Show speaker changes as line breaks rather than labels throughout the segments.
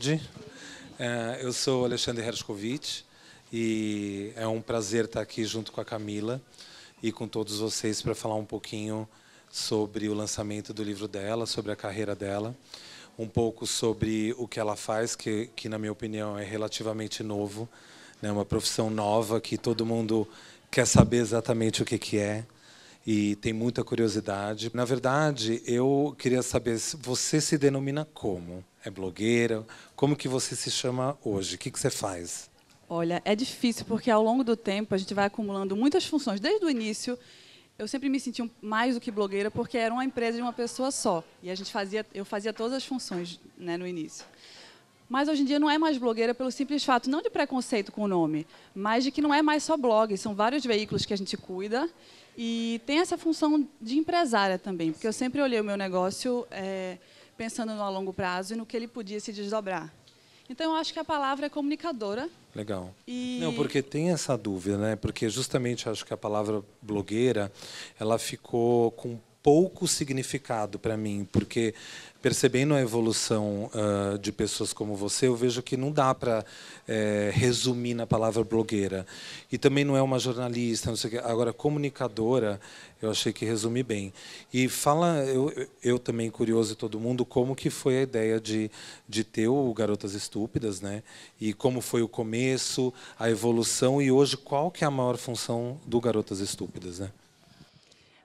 tarde. É, eu sou Alexandre Hershkovich e é um prazer estar aqui junto com a Camila e com todos vocês para falar um pouquinho sobre o lançamento do livro dela, sobre a carreira dela, um pouco sobre o que ela faz, que, que na minha opinião é relativamente novo, né? uma profissão nova que todo mundo quer saber exatamente o que, que é e tem muita curiosidade. Na verdade, eu queria saber você se denomina como? É blogueira? Como que você se chama hoje? O que, que você faz?
Olha, é difícil porque ao longo do tempo a gente vai acumulando muitas funções. Desde o início, eu sempre me senti mais do que blogueira porque era uma empresa de uma pessoa só e a gente fazia, eu fazia todas as funções né, no início. Mas hoje em dia não é mais blogueira pelo simples fato, não de preconceito com o nome, mas de que não é mais só blog, são vários veículos que a gente cuida e tem essa função de empresária também, porque eu sempre olhei o meu negócio é, pensando no a longo prazo e no que ele podia se desdobrar. Então, eu acho que a palavra é comunicadora.
Legal. E... Não, porque tem essa dúvida, né? Porque justamente acho que a palavra blogueira, ela ficou com pouco significado para mim, porque percebendo a evolução uh, de pessoas como você, eu vejo que não dá para é, eh, resumir na palavra blogueira. E também não é uma jornalista, não sei o quê. Agora, comunicadora, eu achei que resume bem. E fala, eu, eu também, curioso e todo mundo, como que foi a ideia de, de ter o Garotas Estúpidas, né? E como foi o começo, a evolução e hoje qual que é a maior função do Garotas Estúpidas, né?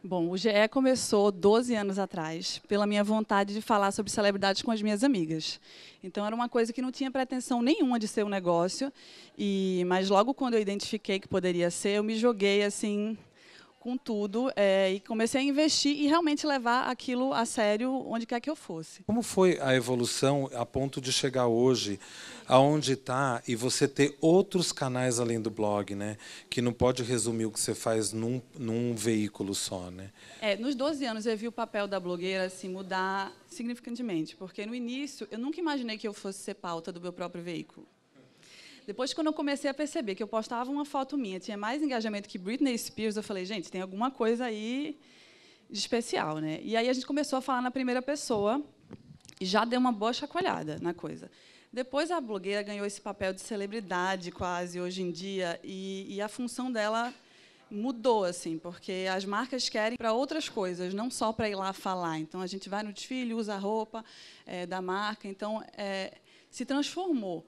Bom, o GE começou 12 anos atrás pela minha vontade de falar sobre celebridades com as minhas amigas. Então era uma coisa que não tinha pretensão nenhuma de ser um negócio, e mas logo quando eu identifiquei que poderia ser, eu me joguei assim com tudo é, e comecei a investir e realmente levar aquilo a sério onde quer que eu fosse.
Como foi a evolução a ponto de chegar hoje aonde está e você ter outros canais além do blog, né? Que não pode resumir o que você faz num, num veículo só, né? É,
nos 12 anos eu vi o papel da blogueira assim, mudar significantemente, porque no início eu nunca imaginei que eu fosse ser pauta do meu próprio veículo. Depois, quando eu comecei a perceber que eu postava uma foto minha, tinha mais engajamento que Britney Spears, eu falei, gente, tem alguma coisa aí de especial, né? E aí a gente começou a falar na primeira pessoa e já deu uma boa chacoalhada na coisa. Depois a blogueira ganhou esse papel de celebridade quase hoje em dia e, e a função dela mudou assim, porque as marcas querem para outras coisas, não só para ir lá falar. Então a gente vai no desfile, usa a roupa é, da marca, então é, se transformou.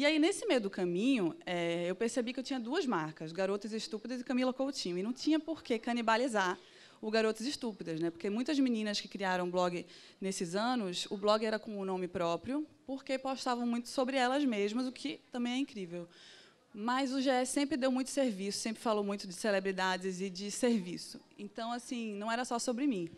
E aí, nesse meio do caminho, é, eu percebi que eu tinha duas marcas, Garotas Estúpidas e Camila Coutinho, e não tinha por que canibalizar o Garotas Estúpidas, né? porque muitas meninas que criaram blog nesses anos, o blog era com o nome próprio, porque postavam muito sobre elas mesmas, o que também é incrível. Mas o GE sempre deu muito serviço, sempre falou muito de celebridades e de serviço. Então, assim, não era só sobre mim.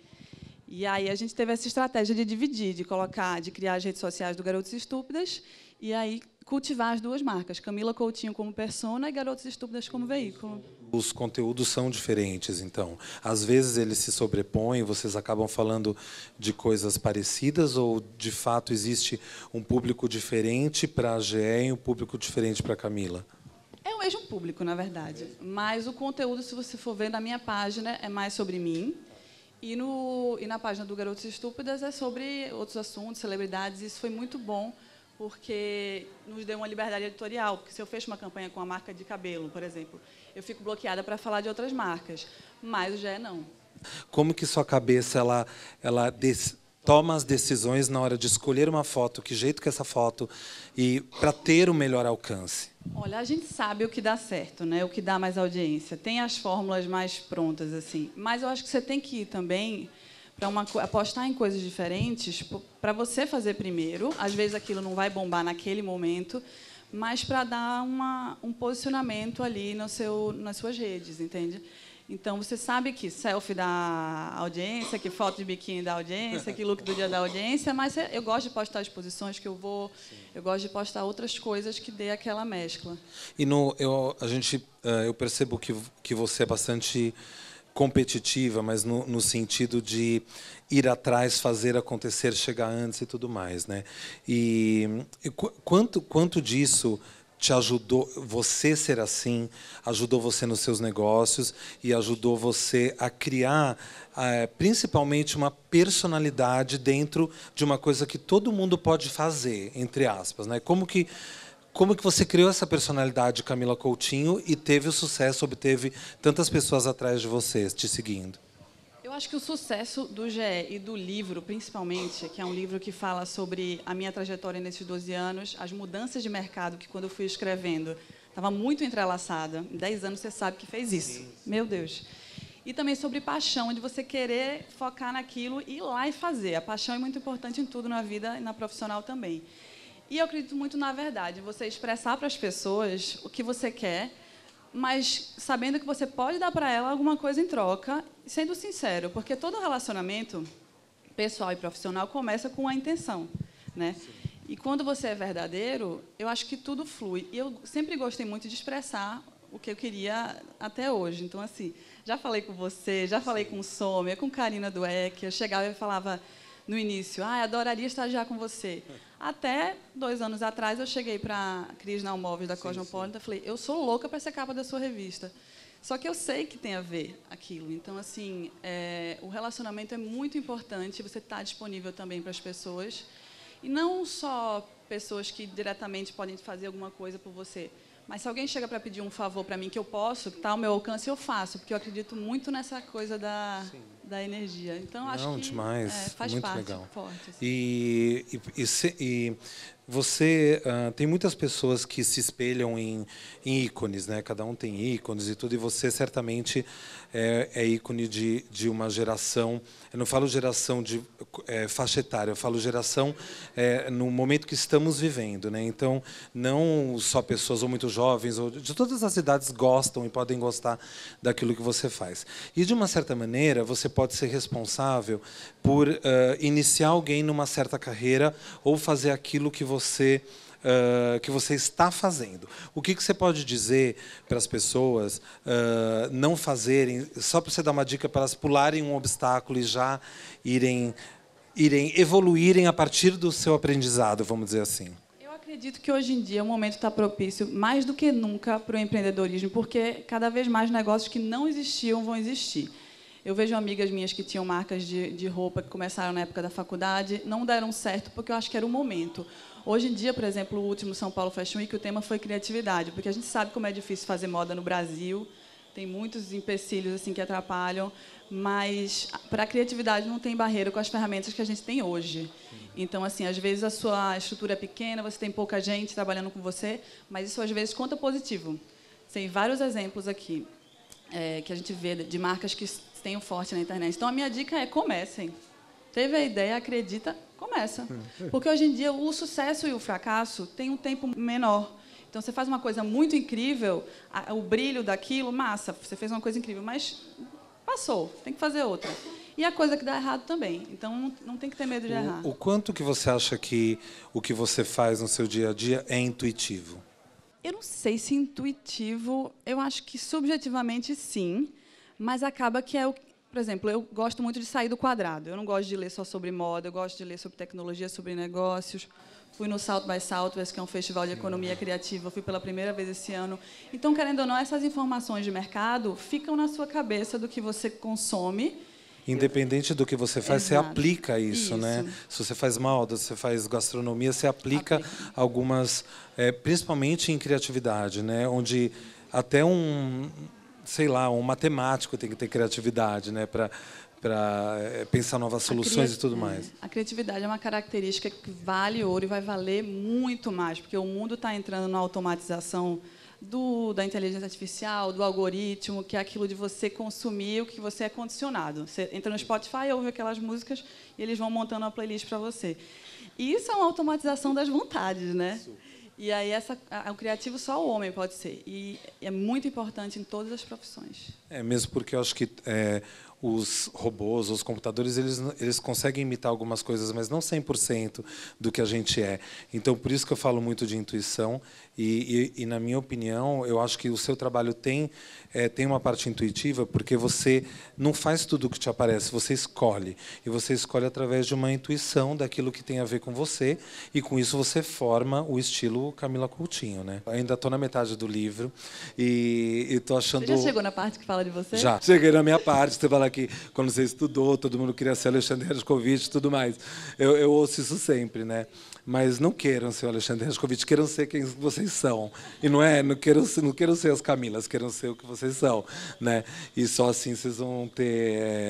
E aí a gente teve essa estratégia de dividir, de colocar, de criar as redes sociais do Garotas Estúpidas, e aí cultivar as duas marcas, Camila Coutinho como persona e Garotos Estúpidas como veículo.
Os conteúdos são diferentes, então. Às vezes eles se sobrepõem, vocês acabam falando de coisas parecidas ou de fato existe um público diferente para a GE e um público diferente para a Camila?
É o mesmo público, na verdade. Mas o conteúdo, se você for ver na minha página, é mais sobre mim. E, no, e na página do Garotos Estúpidas é sobre outros assuntos, celebridades. Isso foi muito bom, porque nos deu uma liberdade editorial. Porque se eu fecho uma campanha com a marca de cabelo, por exemplo, eu fico bloqueada para falar de outras marcas, mas o GE não.
Como que sua cabeça ela, ela toma as decisões na hora de escolher uma foto, que jeito que essa foto e para ter o melhor alcance?
Olha, a gente sabe o que dá certo, né? O que dá mais audiência. Tem as fórmulas mais prontas assim, mas eu acho que você tem que ir também para é uma apostar em coisas diferentes, para você fazer primeiro, às vezes aquilo não vai bombar naquele momento, mas para dar uma, um posicionamento ali no seu, nas suas redes, entende? Então, você sabe que selfie da audiência, que foto de biquíni da audiência, que look do dia da audiência, mas é, eu gosto de postar exposições que eu vou, Sim. eu gosto de postar outras coisas que dê aquela mescla.
E no, eu, a gente, eh, eu percebo que, que você é bastante competitiva, mas no, no, sentido de ir atrás, fazer acontecer, chegar antes e tudo mais, né? E, e qu quanto quanto disso te ajudou você ser assim, ajudou você nos seus negócios e ajudou você a criar é, principalmente uma personalidade dentro de uma coisa que todo mundo pode fazer, entre aspas, né? Como que como que você criou essa personalidade, Camila Coutinho, e teve o sucesso, obteve tantas pessoas atrás de você, te seguindo?
Eu acho que o sucesso do GE e do livro, principalmente, que é um livro que fala sobre a minha trajetória nesses 12 anos, as mudanças de mercado que, quando eu fui escrevendo, estava muito entrelaçada. Em 10 anos você sabe que fez isso. Meu Deus. E também sobre paixão, de você querer focar naquilo, ir lá e fazer. A paixão é muito importante em tudo na vida e na profissional também. E eu acredito muito na verdade, você expressar para as pessoas o que você quer, mas sabendo que você pode dar para ela alguma coisa em troca, sendo sincero, porque todo relacionamento pessoal e profissional começa com a intenção, né? Sim. E quando você é verdadeiro, eu acho que tudo flui. E eu sempre gostei muito de expressar o que eu queria até hoje. Então, assim, já falei com você, já falei Sim. com o Sômia, com Karina do EC. Eu chegava e falava no início, ah, adoraria estagiar com você. Até dois anos atrás, eu cheguei para a Cris Naumóveis, da Cosmopolitan, e falei, eu sou louca para ser capa da sua revista. Só que eu sei que tem a ver aquilo. Então, assim, é, o relacionamento é muito importante, você está disponível também para as pessoas. E não só pessoas que diretamente podem fazer alguma coisa por você, mas se alguém chega para pedir um favor para mim que eu posso, que está ao meu alcance, eu faço, porque eu acredito muito nessa coisa da... Sim da energia. Então, Não, acho que demais. É, faz Muito parte. Legal. Forte,
assim. e, e, e, e, você uh, tem muitas pessoas que se espelham em, em, ícones, né? Cada um tem ícones e tudo, e você certamente é, é ícone de, de uma geração. Eu não falo geração de é, faixa etária, eu falo geração é, no momento que estamos vivendo, né? Então, não só pessoas ou muito jovens ou de todas as idades gostam e podem gostar daquilo que você faz. E de uma certa maneira, você pode pode ser responsável por uh, iniciar alguém numa certa carreira ou fazer aquilo que você Uh, que você está fazendo. O que, que você pode dizer para as pessoas uh, não fazerem, só para você dar uma dica para elas pularem um obstáculo e já irem, irem evoluírem a partir do seu aprendizado, vamos dizer assim?
Eu Acredito que hoje em dia o momento está propício mais do que nunca para o empreendedorismo, porque cada vez mais negócios que não existiam vão existir. Eu vejo amigas minhas que tinham marcas de, de roupa que começaram na época da faculdade, não deram certo porque eu acho que era o momento. Hoje em dia, por exemplo, o último São Paulo Fashion Week, o tema foi criatividade, porque a gente sabe como é difícil fazer moda no Brasil, tem muitos empecilhos assim que atrapalham, mas para a criatividade não tem barreira com as ferramentas que a gente tem hoje. Então, assim, às vezes a sua estrutura é pequena, você tem pouca gente trabalhando com você, mas isso às vezes conta positivo. Tem vários exemplos aqui é, que a gente vê de marcas que tenho forte na internet. Então a minha dica é comecem. Teve a ideia, acredita, começa. É, é. Porque hoje em dia o sucesso e o fracasso têm um tempo menor. Então você faz uma coisa muito incrível, o brilho daquilo, massa, você fez uma coisa incrível, mas passou, tem que fazer outra. E a coisa que dá errado também. Então não tem que ter medo de errar. O,
o quanto que você acha que o que você faz no seu dia a dia é intuitivo?
Eu não sei se intuitivo, eu acho que subjetivamente sim mas acaba que é o por exemplo, eu gosto muito de sair do quadrado. Eu não gosto de ler só sobre moda, eu gosto de ler sobre tecnologia, sobre negócios. Fui no Salto by Salto, que é um festival de economia criativa, fui pela primeira vez esse ano. Então, querendo ou não, essas informações de mercado ficam na sua cabeça do que você consome.
Independente do que você faz, Exato. você aplica isso, né? isso, né? Se você faz moda, se você faz gastronomia, você aplica, aplica. algumas, é, principalmente em criatividade, né? Onde até um, sei lá, um matemático tem que ter criatividade, né, para para eh, pensar novas soluções e tudo mais.
A criatividade é uma característica que vale ouro e vai valer muito mais, porque o mundo está entrando na automatização do, da inteligência artificial, do algoritmo, que é aquilo de você consumir o que você é condicionado. Você entra no Spotify, ouve aquelas músicas e eles vão montando uma playlist para você. E isso é uma automatização das vontades, né? Super. E aí essa, o criativo só o homem pode ser. E é muito importante em todas as profissões.
É mesmo porque eu acho que é, os robôs, os computadores, eles, eles conseguem imitar algumas coisas, mas não 100% do que a gente é. Então, por isso que eu falo muito de intuição e, e, e, na minha opinião, eu acho que o seu trabalho tem, é, tem uma parte intuitiva, porque você não faz tudo o que te aparece, você escolhe. E você escolhe através de uma intuição daquilo que tem a ver com você, e com isso você forma o estilo Camila Coutinho. Né? Eu ainda estou na metade do livro e estou achando. Você já chegou
na parte que fala de você? Já. Cheguei
na minha parte, você fala que quando você estudou, todo mundo queria ser Alexandre Arascovitch e tudo mais. Eu, eu ouço isso sempre, né? Mas não queiram ser o Alexandre Rescovitch, queiram ser quem vocês são. E não é, não queiram, não queiram ser as Camilas, queiram ser o que vocês são, né? E só assim vocês vão ter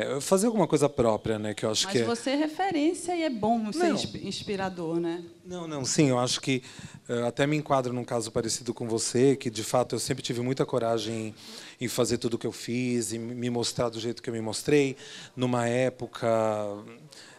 é, fazer alguma coisa própria, né, que eu acho Mas que Mas é...
você é referência e é bom ser é não. inspirador, né? Não, não, sim, eu
acho que eh, até me enquadro num caso parecido com você, que de fato eu sempre tive muita coragem em, em fazer tudo o que eu fiz e me mostrar do jeito que eu me mostrei, numa época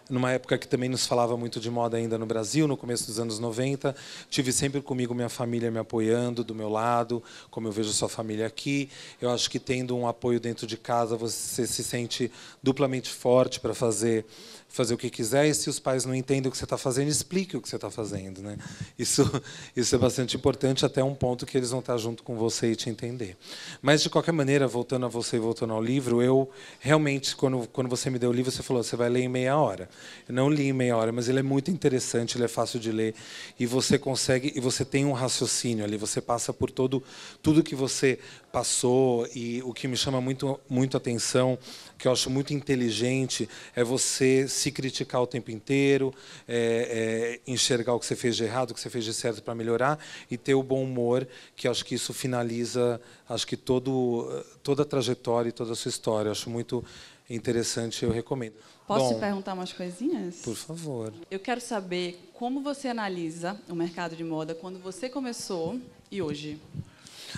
numa época que também nos falava muito de moda ainda no Brasil, no começo dos anos 90. Tive sempre comigo minha família me apoiando, do meu lado, como eu vejo sua família aqui. Eu acho que tendo um apoio dentro de casa, você se sente duplamente forte para fazer fazer o que quiser, e se os pais não entendem o que você está fazendo, explique o que você está fazendo. Né? Isso, isso é bastante importante, até um ponto que eles vão estar tá junto com você e te entender. Mas, de qualquer maneira, voltando a você e voltando ao livro, eu realmente, quando, quando você me deu o livro, você falou, você vai ler em meia hora. Eu não li em meia hora, mas ele é muito interessante, ele é fácil de ler, e você consegue, e você tem um raciocínio ali, você passa por todo tudo que você passou, e o que me chama muito, muito atenção, que eu acho muito inteligente, é você se se criticar o tempo inteiro, é, é, enxergar o que você fez de errado, o que você fez de certo para melhorar e ter o bom humor, que acho que isso finaliza, acho que todo, toda a trajetória e toda a sua história. acho muito interessante, eu recomendo. Posso Bom, te
perguntar umas coisinhas?
Por favor.
Eu quero saber como você analisa o mercado de moda quando você começou e hoje.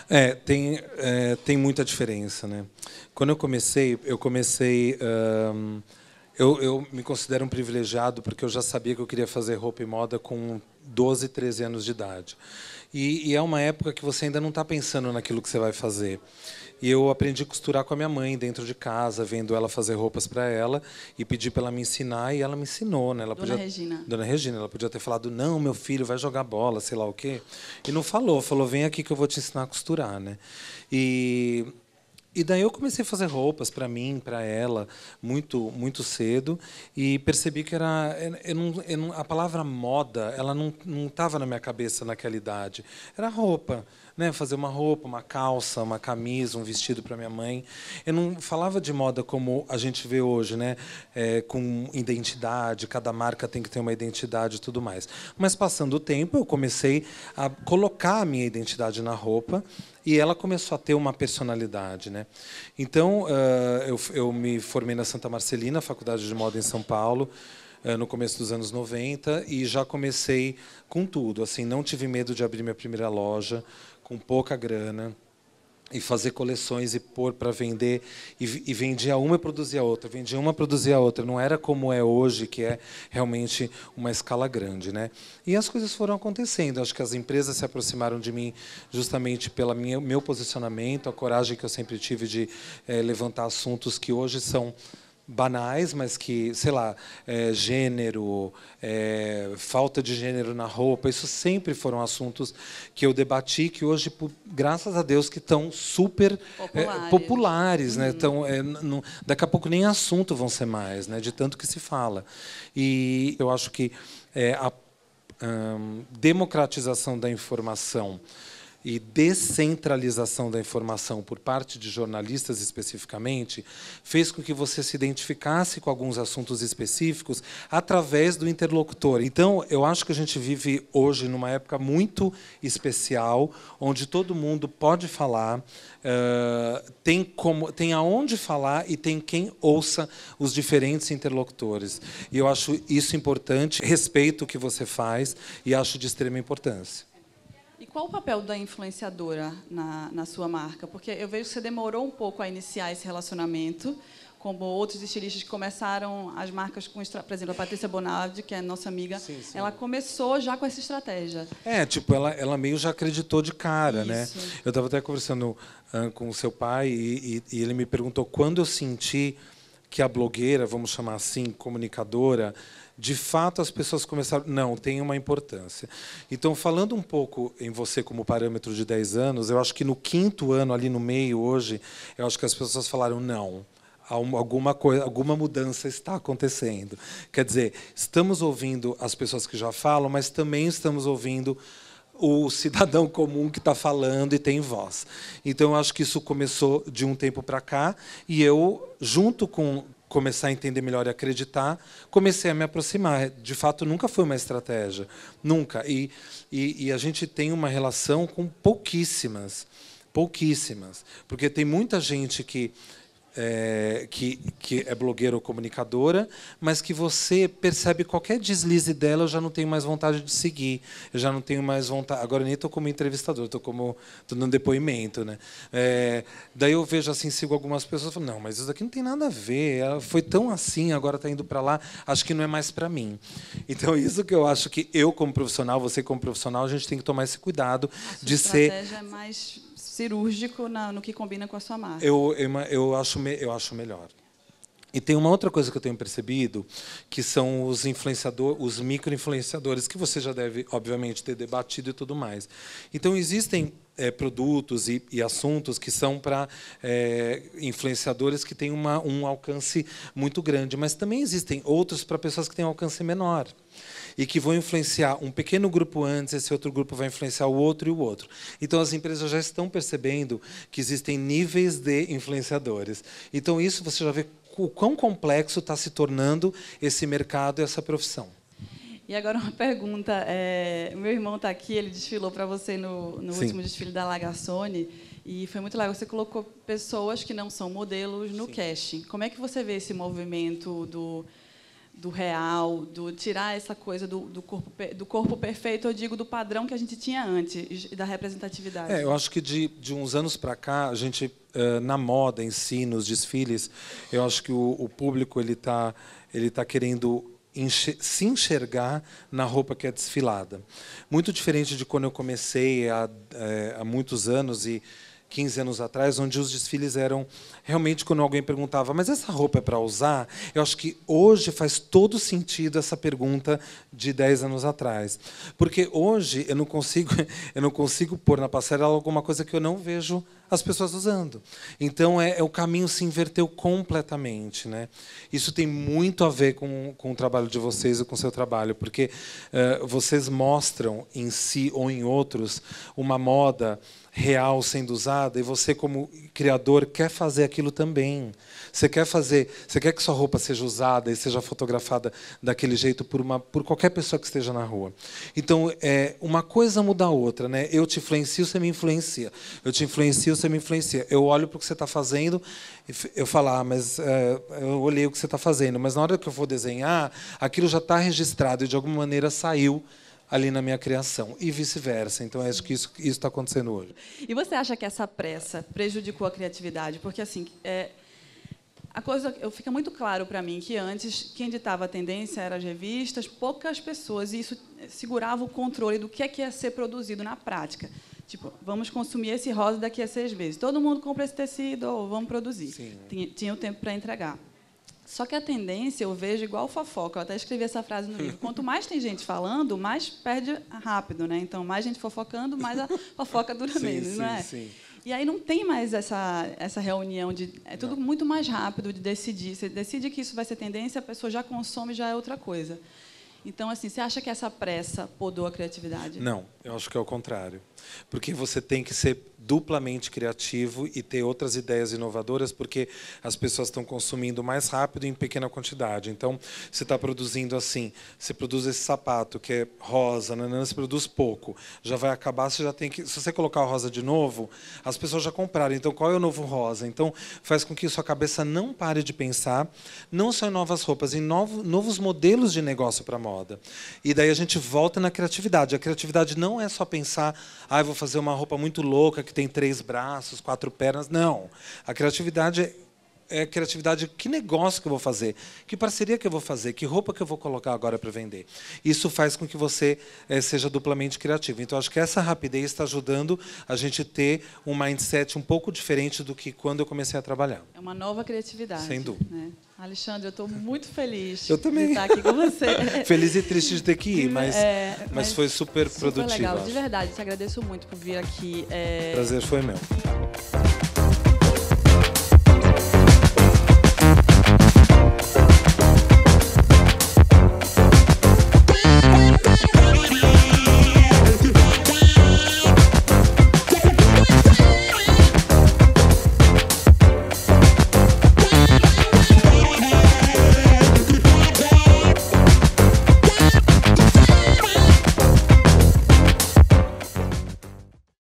É, tem, é, tem muita diferença, né? Quando eu comecei, eu comecei. Eu, eu, me considero um privilegiado porque eu já sabia que eu queria fazer roupa e moda com 12, 13 anos de idade. E, e é uma época que você ainda não está pensando naquilo que você vai fazer. E eu aprendi a costurar com a minha mãe dentro de casa, vendo ela fazer roupas para ela e pedi para ela me ensinar e ela me ensinou, né? Ela Dona podia, Regina. Dona Regina, ela podia ter falado: "Não, meu filho vai jogar bola, sei lá o quê". E não falou, falou: "Vem aqui que eu vou te ensinar a costurar", né? E e daí eu comecei a fazer roupas para mim, para ela, muito muito cedo e percebi que era é, eu não, eu não, a palavra moda, ela não estava na minha cabeça naquela idade. Era roupa né, fazer uma roupa, uma calça, uma camisa, um vestido para minha mãe. Eu não falava de moda como a gente vê hoje, né, é, com identidade, cada marca tem que ter uma identidade e tudo mais. Mas passando o tempo, eu comecei a colocar a minha identidade na roupa e ela começou a ter uma personalidade. Né? Então, eh, eu, eu me formei na Santa Marcelina, Faculdade de Moda em São Paulo, eh, no começo dos anos 90, e já comecei com tudo. Assim, não tive medo de abrir minha primeira loja, com pouca grana e fazer coleções e pôr para vender e, e, vendia uma e produzia outra, vendia uma e produzia outra. Não era como é hoje, que é realmente uma escala grande, né? E as coisas foram acontecendo. Acho que as empresas se aproximaram de mim justamente pelo meu posicionamento, a coragem que eu sempre tive de é, levantar assuntos que hoje são banais, mas que, sei lá, é, gênero, é, falta de gênero na roupa, isso sempre foram assuntos que eu debati, que hoje, por, graças a Deus, que estão super populares, é, populares hum. né? Então, daqui a pouco nem assunto vão ser mais, né? De tanto que se fala. E eu acho que é, a hum, democratização da informação e descentralização da informação por parte de jornalistas especificamente fez com que você se identificasse com alguns assuntos específicos através do interlocutor. Então, eu acho que a gente vive hoje numa época muito especial, onde todo mundo pode falar, eh, tem como, tem aonde falar e tem quem ouça os diferentes interlocutores. E eu acho isso importante, respeito o que você faz e acho de extrema importância.
E qual o papel da influenciadora na, na sua marca? Porque eu vejo que você demorou um pouco a iniciar esse relacionamento, como outros estilistas que começaram as marcas com, por exemplo, a Patrícia Bonardi, que é nossa amiga, sim, sim. ela começou já com essa estratégia.
É, tipo, ela, ela meio já acreditou de cara, né? Isso. né? Eu estava até conversando uh, com o seu pai e, e, e ele me perguntou quando eu senti que a blogueira, vamos chamar assim, comunicadora, de fato as pessoas começaram. Não, tem uma importância. Então, falando um pouco em você como parâmetro de 10 anos, eu acho que no quinto ano, ali no meio, hoje, eu acho que as pessoas falaram: não, alguma coisa, alguma mudança está acontecendo. Quer dizer, estamos ouvindo as pessoas que já falam, mas também estamos ouvindo o cidadão comum que está falando e tem voz. Então, eu acho que isso começou de um tempo para cá e eu, junto com, começar a entender melhor e acreditar, comecei a me aproximar. De fato, nunca foi uma estratégia, nunca. E, e, e a gente tem uma relação com pouquíssimas, pouquíssimas, porque tem muita gente que é, que, que é blogueira ou comunicadora, mas que você percebe qualquer deslize dela, eu já não tenho mais vontade de seguir, eu já não tenho mais vontade. Agora nem estou como entrevistador, estou como tô dando depoimento, né? É, daí eu vejo assim, sigo algumas pessoas, e falo, não, mas isso aqui não tem nada a ver. Ela foi tão assim, agora está indo para lá, acho que não é mais para mim. Então isso que eu acho que eu como profissional, você como profissional, a gente tem que tomar esse cuidado de ser.
É mais cirúrgico na, no que combina com a sua marca.
Eu, eu, eu acho eu acho melhor. E tem uma outra coisa que eu tenho percebido, que são os influenciadores, os micro-influenciadores, que você já deve, obviamente, ter debatido e tudo mais. Então, existem é, produtos e, e, assuntos que são para é, eh, influenciadores que têm uma, um alcance muito grande, mas também existem outros para pessoas que têm um alcance menor e que vão influenciar um pequeno grupo antes, esse outro grupo vai influenciar o outro e o outro. Então as empresas já estão percebendo que existem níveis de influenciadores. Então isso você já vê o quão complexo está se tornando esse mercado e essa profissão.
E agora uma pergunta. É, meu irmão está aqui, ele desfilou para você no, no último desfile da Lagarsone. E foi muito legal. Você colocou pessoas que não são modelos no Sim. casting. Como é que você vê esse movimento do do real, do tirar essa coisa do, do, corpo, do corpo perfeito, eu digo, do padrão que a gente tinha antes, da representatividade. É, eu
acho que de, de uns anos para cá, a gente, eh, na moda em si, nos desfiles, eu acho que o, o público ele está ele tá querendo Enxer se enxergar na roupa que é desfilada. Muito diferente de quando eu comecei há, é, há muitos anos e 15 anos atrás, onde os desfiles eram realmente quando alguém perguntava, mas essa roupa é para usar? Eu acho que hoje faz todo sentido essa pergunta de 10 anos atrás. Porque hoje eu não consigo, eu não consigo pôr na passarela alguma coisa que eu não vejo as pessoas usando. Então é, é, o caminho se inverteu completamente, né? Isso tem muito a ver com, com o trabalho de vocês e com o seu trabalho, porque uh, vocês mostram em si ou em outros uma moda real sendo usada e você como criador quer fazer aquilo também. Você quer fazer, você quer que sua roupa seja usada e seja fotografada daquele jeito por uma por qualquer pessoa que esteja na rua. Então, é, uma coisa muda a outra, né? Eu te influencio, você me influencia. Eu te influencio, você me influencia. Eu olho para o que você está fazendo, eu falo, ah, mas é, eu olhei o que você está fazendo, mas na hora que eu for desenhar, aquilo já está registrado e de alguma maneira saiu ali na minha criação e vice-versa. Então acho é que isso está acontecendo hoje.
E você acha que essa pressa prejudicou a criatividade? Porque assim, é, a coisa eu, fica muito claro para mim que antes quem ditava a tendência eram as revistas, poucas pessoas e isso segurava o controle do que é que ia ser produzido na prática. Tipo, vamos consumir esse rosa daqui a seis meses. Todo mundo compra esse tecido ou vamos produzir. Sim. Tinha, tinha o tempo para entregar. Só que a tendência, eu vejo igual fofoca. Eu até escrevi essa frase no livro. Quanto mais tem gente falando, mais perde rápido, né? Então, mais gente fofocando, mais a fofoca dura sim, menos, sim, não é? Sim. E aí não tem mais essa, essa reunião de. É tudo não. muito mais rápido de decidir. Você decide que isso vai ser tendência, a pessoa já consome, já é outra coisa. Então, assim, você acha que essa pressa podou a criatividade? Não,
eu acho que é o contrário. Porque você tem que ser duplamente criativo e ter outras ideias inovadoras, porque as pessoas estão consumindo mais rápido e em pequena quantidade. Então, você está produzindo assim, você produz esse sapato que é rosa, nanana, você produz pouco, já vai acabar, você já tem que... Se você colocar o rosa de novo, as pessoas já compraram, então qual é o novo rosa? Então, faz com que sua cabeça não pare de pensar, não só em novas roupas, em novos modelos de negócio para a moda moda. E daí a gente volta na criatividade. A criatividade não é só pensar, ah, eu vou fazer uma roupa muito louca que tem três braços, quatro pernas. Não. A criatividade é, criatividade, que negócio que eu vou fazer, que parceria que eu vou fazer, que roupa que eu vou colocar agora para vender. Isso faz com que você é, seja duplamente criativo. Então, acho que essa rapidez está ajudando a gente ter um mindset um pouco diferente do que quando eu comecei a trabalhar.
É uma nova criatividade. Sem dúvida. Né? Alexandre, eu estou muito feliz eu também. de estar aqui com você. feliz
e triste de ter que ir, mas, é, mas, mas, foi super, super produtivo. Legal, de
verdade. Te agradeço muito por vir aqui. É...
Prazer foi meu.